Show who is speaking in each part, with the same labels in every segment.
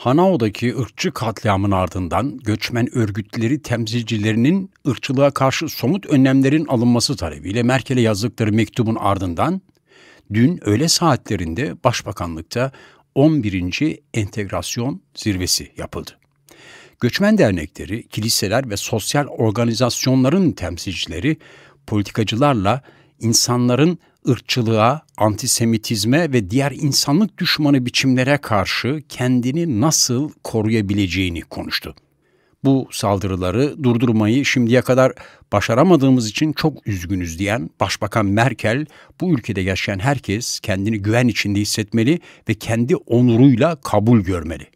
Speaker 1: Hanao'daki ırkçı katliamın ardından göçmen örgütleri temsilcilerinin ırkçılığa karşı somut önlemlerin alınması talebiyle Merkel'e yazdıkları mektubun ardından dün öğle saatlerinde Başbakanlık'ta 11. entegrasyon zirvesi yapıldı. Göçmen dernekleri, kiliseler ve sosyal organizasyonların temsilcileri politikacılarla insanların ırkçılığa, antisemitizme ve diğer insanlık düşmanı biçimlere karşı kendini nasıl koruyabileceğini konuştu. Bu saldırıları durdurmayı şimdiye kadar başaramadığımız için çok üzgünüz diyen Başbakan Merkel, bu ülkede yaşayan herkes kendini güven içinde hissetmeli ve kendi onuruyla kabul görmeli.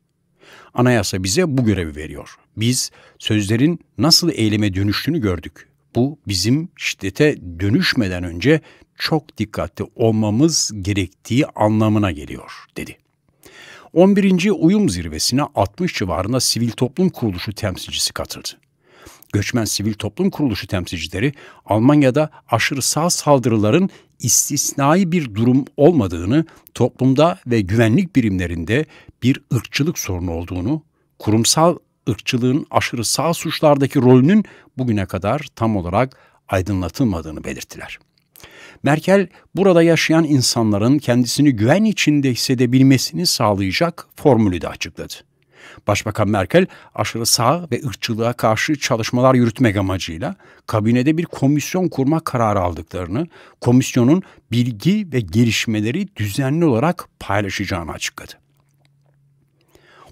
Speaker 1: Anayasa bize bu görevi veriyor. Biz sözlerin nasıl eyleme dönüştüğünü gördük bu bizim şiddete dönüşmeden önce çok dikkatli olmamız gerektiği anlamına geliyor dedi. 11. Uyum Zirvesi'ne 60 civarında sivil toplum kuruluşu temsilcisi katıldı. Göçmen Sivil Toplum Kuruluşu temsilcileri Almanya'da aşırı sağ saldırıların istisnai bir durum olmadığını, toplumda ve güvenlik birimlerinde bir ırkçılık sorunu olduğunu, kurumsal ırkçılığın aşırı sağ suçlardaki rolünün bugüne kadar tam olarak aydınlatılmadığını belirttiler. Merkel burada yaşayan insanların kendisini güven içinde hissedebilmesini sağlayacak formülü de açıkladı. Başbakan Merkel aşırı sağ ve ırkçılığa karşı çalışmalar yürütmek amacıyla kabinede bir komisyon kurma kararı aldıklarını, komisyonun bilgi ve gelişmeleri düzenli olarak paylaşacağını açıkladı.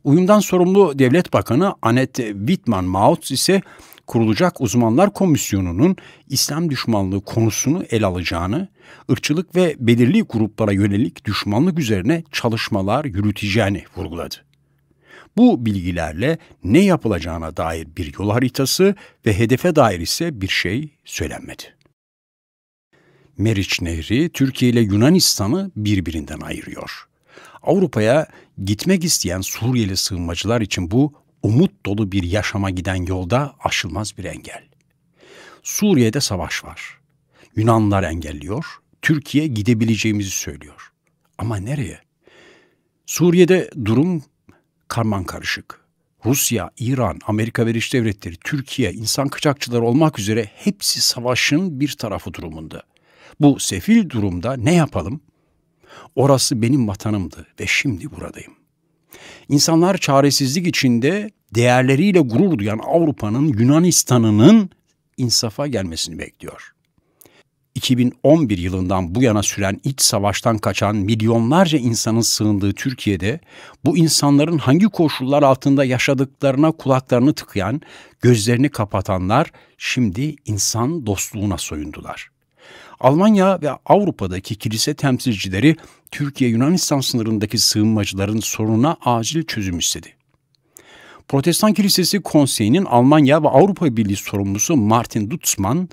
Speaker 1: Uyumdan sorumlu Devlet Bakanı Annette Wittmann Mautz ise kurulacak uzmanlar komisyonunun İslam düşmanlığı konusunu ele alacağını, ırkçılık ve belirli gruplara yönelik düşmanlık üzerine çalışmalar yürüteceğini vurguladı. Bu bilgilerle ne yapılacağına dair bir yol haritası ve hedefe dair ise bir şey söylenmedi. Meriç Nehri Türkiye ile Yunanistan'ı birbirinden ayırıyor. Avrupa'ya gitmek isteyen Suriyeli sığınmacılar için bu umut dolu bir yaşama giden yolda aşılmaz bir engel. Suriye'de savaş var. Yunanlar engelliyor, Türkiye gidebileceğimizi söylüyor. Ama nereye? Suriye'de durum karman karışık. Rusya, İran, Amerika Birleşik Devletleri, Türkiye, insan kaçakçıları olmak üzere hepsi savaşın bir tarafı durumunda. Bu sefil durumda ne yapalım? Orası benim vatanımdı ve şimdi buradayım. İnsanlar çaresizlik içinde değerleriyle gurur duyan Avrupa'nın Yunanistan'ının insafa gelmesini bekliyor. 2011 yılından bu yana süren iç savaştan kaçan milyonlarca insanın sığındığı Türkiye'de bu insanların hangi koşullar altında yaşadıklarına kulaklarını tıkayan, gözlerini kapatanlar şimdi insan dostluğuna soyundular. Almanya ve Avrupa'daki kilise temsilcileri Türkiye-Yunanistan sınırındaki sığınmacıların soruna acil çözüm istedi. Protestan Kilisesi Konseyi'nin Almanya ve Avrupa Birliği sorumlusu Martin Dutzmann,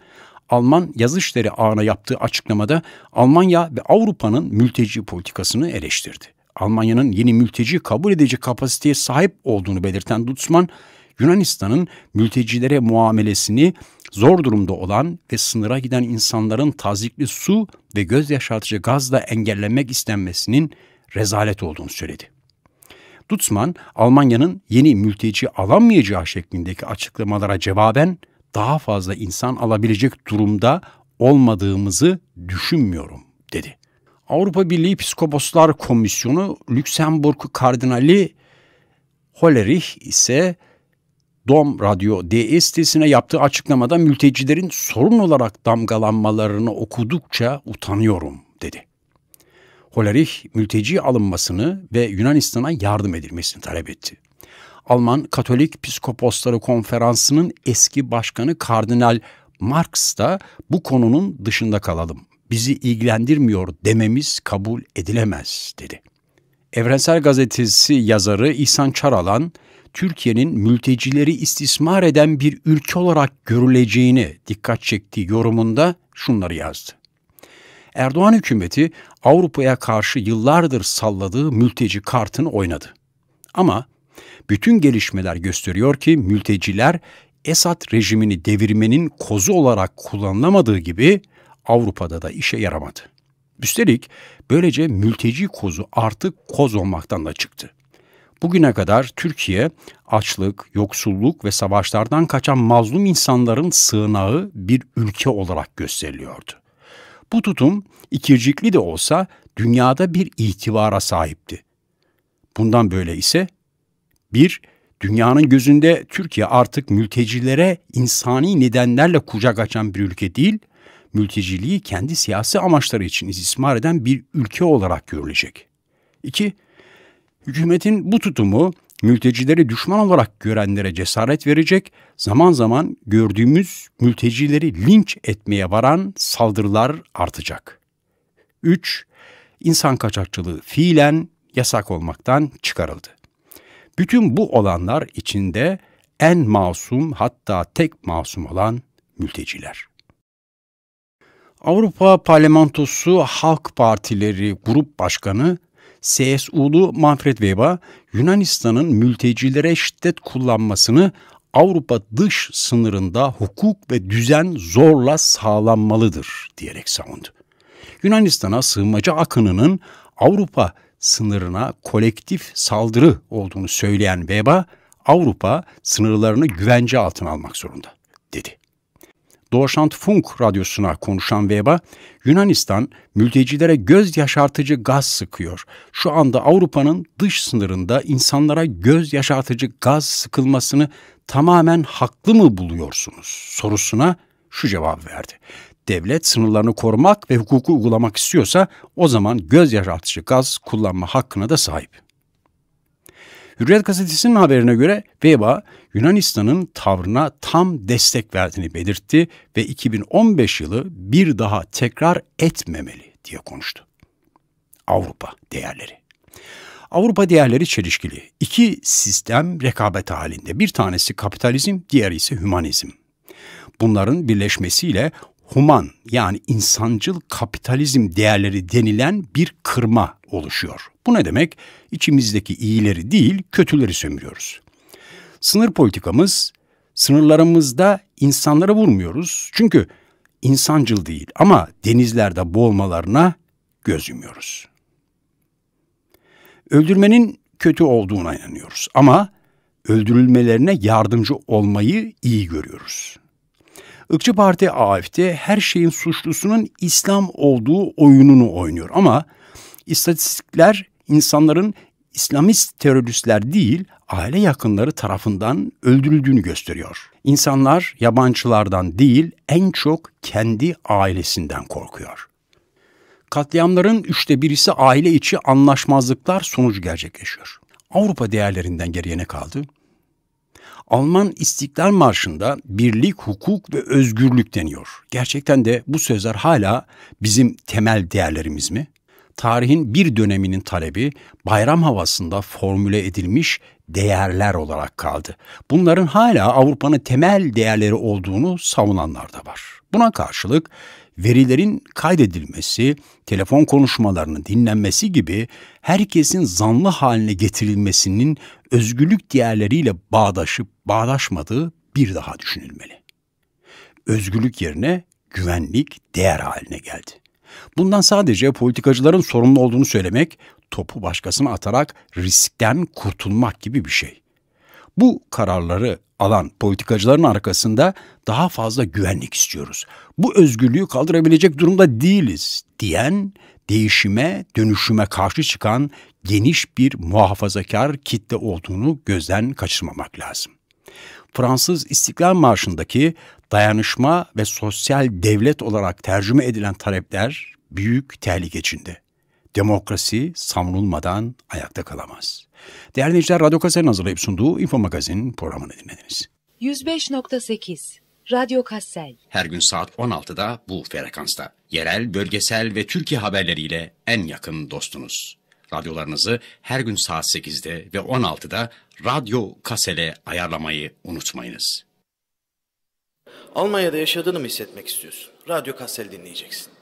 Speaker 1: Alman Yazışları Ağı'na yaptığı açıklamada Almanya ve Avrupa'nın mülteci politikasını eleştirdi. Almanya'nın yeni mülteci kabul edici kapasiteye sahip olduğunu belirten Dutzmann, Yunanistan'ın mültecilere muamelesini zor durumda olan ve sınıra giden insanların tazikli su ve göz yaşartıcı gazla engellenmek istenmesinin rezalet olduğunu söyledi. Dutzman, Almanya'nın yeni mülteci alamayacağı şeklindeki açıklamalara cevaben daha fazla insan alabilecek durumda olmadığımızı düşünmüyorum dedi. Avrupa Birliği Psikoposlar Komisyonu Lüksemburg Kardinali Hollerich ise Dom Radyo DE sitesine yaptığı açıklamada mültecilerin sorun olarak damgalanmalarını okudukça utanıyorum dedi. Holerich mülteci alınmasını ve Yunanistan'a yardım edilmesini talep etti. Alman Katolik Psikoposları Konferansı'nın eski başkanı Kardinal Marx da bu konunun dışında kalalım. Bizi ilgilendirmiyor dememiz kabul edilemez dedi. Evrensel Gazetesi yazarı İhsan Çaralan Türkiye'nin mültecileri istismar eden bir ülke olarak görüleceğini dikkat çektiği yorumunda şunları yazdı. Erdoğan hükümeti Avrupa'ya karşı yıllardır salladığı mülteci kartını oynadı. Ama bütün gelişmeler gösteriyor ki mülteciler Esad rejimini devirmenin kozu olarak kullanılamadığı gibi Avrupa'da da işe yaramadı. Üstelik böylece mülteci kozu artık koz olmaktan da çıktı. Bugüne kadar Türkiye açlık, yoksulluk ve savaşlardan kaçan mazlum insanların sığınağı bir ülke olarak gösteriliyordu. Bu tutum ikircikli de olsa dünyada bir itibara sahipti. Bundan böyle ise bir Dünyanın gözünde Türkiye artık mültecilere insani nedenlerle kucak açan bir ülke değil, mülteciliği kendi siyasi amaçları için istismar eden bir ülke olarak görülecek. 2. Hükümetin bu tutumu mültecileri düşman olarak görenlere cesaret verecek, zaman zaman gördüğümüz mültecileri linç etmeye varan saldırılar artacak. 3. İnsan kaçakçılığı fiilen yasak olmaktan çıkarıldı. Bütün bu olanlar içinde en masum hatta tek masum olan mülteciler. Avrupa Parlamentosu Halk Partileri Grup Başkanı CSU'lu Manfred Weber, Yunanistan'ın mültecilere şiddet kullanmasını Avrupa dış sınırında hukuk ve düzen zorla sağlanmalıdır diyerek savundu. Yunanistan'a sığınmacı akınının Avrupa sınırına kolektif saldırı olduğunu söyleyen Weber, Avrupa sınırlarını güvence altına almak zorunda dedi. Doğuşant Funk radyosuna konuşan Weber, Yunanistan mültecilere göz yaşartıcı gaz sıkıyor. Şu anda Avrupa'nın dış sınırında insanlara göz yaşartıcı gaz sıkılmasını tamamen haklı mı buluyorsunuz sorusuna şu cevap verdi. Devlet sınırlarını korumak ve hukuku uygulamak istiyorsa o zaman göz yaşartıcı gaz kullanma hakkına da sahip. Hürriyet gazetesinin haberine göre Veba Yunanistan'ın tavrına tam destek verdiğini belirtti ve 2015 yılı bir daha tekrar etmemeli diye konuştu. Avrupa değerleri. Avrupa değerleri çelişkili. İki sistem rekabet halinde. Bir tanesi kapitalizm, diğeri ise hümanizm. Bunların birleşmesiyle human yani insancıl kapitalizm değerleri denilen bir kırma oluşuyor. Bu ne demek? İçimizdeki iyileri değil, kötüleri sömürüyoruz. Sınır politikamız sınırlarımızda insanlara vurmuyoruz. Çünkü insancıl değil ama denizlerde boğulmalarına göz yumuyoruz. Öldürmenin kötü olduğuna inanıyoruz ama öldürülmelerine yardımcı olmayı iyi görüyoruz. Irkçı Parti AFD her şeyin suçlusunun İslam olduğu oyununu oynuyor. Ama istatistikler insanların İslamist teröristler değil, aile yakınları tarafından öldürüldüğünü gösteriyor. İnsanlar yabancılardan değil, en çok kendi ailesinden korkuyor. Katliamların üçte birisi aile içi anlaşmazlıklar sonucu gerçekleşiyor. Avrupa değerlerinden geriye ne kaldı? Alman İstiklal Marşı'nda birlik, hukuk ve özgürlük deniyor. Gerçekten de bu sözler hala bizim temel değerlerimiz mi? Tarihin bir döneminin talebi bayram havasında formüle edilmiş
Speaker 2: değerler
Speaker 1: olarak kaldı. Bunların hala Avrupa'nın temel değerleri olduğunu savunanlar da var. Buna karşılık verilerin kaydedilmesi, telefon konuşmalarının dinlenmesi gibi herkesin zanlı haline getirilmesinin özgürlük diğerleriyle bağdaşıp bağdaşmadığı bir daha düşünülmeli. Özgürlük yerine güvenlik değer haline geldi. Bundan sadece politikacıların sorumlu olduğunu söylemek, topu başkasına atarak riskten kurtulmak gibi bir şey. Bu kararları alan politikacıların arkasında daha fazla güvenlik istiyoruz. Bu özgürlüğü kaldırabilecek durumda değiliz diyen, değişime, dönüşüme karşı çıkan geniş bir muhafazakar kitle olduğunu gözden kaçırmamak lazım. Fransız İstiklal Marşı'ndaki dayanışma ve sosyal devlet olarak tercüme edilen talepler büyük tehlike içinde. Demokrasi savrulmadan ayakta kalamaz.'' Değerli dinleyiciler, Radyo Kaser'in hazırlayıp sunduğu Info Magazin programını dinlediniz. 105.8 Radyo Kassel. Her gün saat 16'da bu frekansta. Yerel, bölgesel ve Türkiye haberleriyle en yakın dostunuz. Radyolarınızı her gün saat 8'de ve 16'da Radyo Kassel'e ayarlamayı unutmayınız. Almanya'da yaşadığını mı hissetmek istiyorsun? Radyo Kassel dinleyeceksin.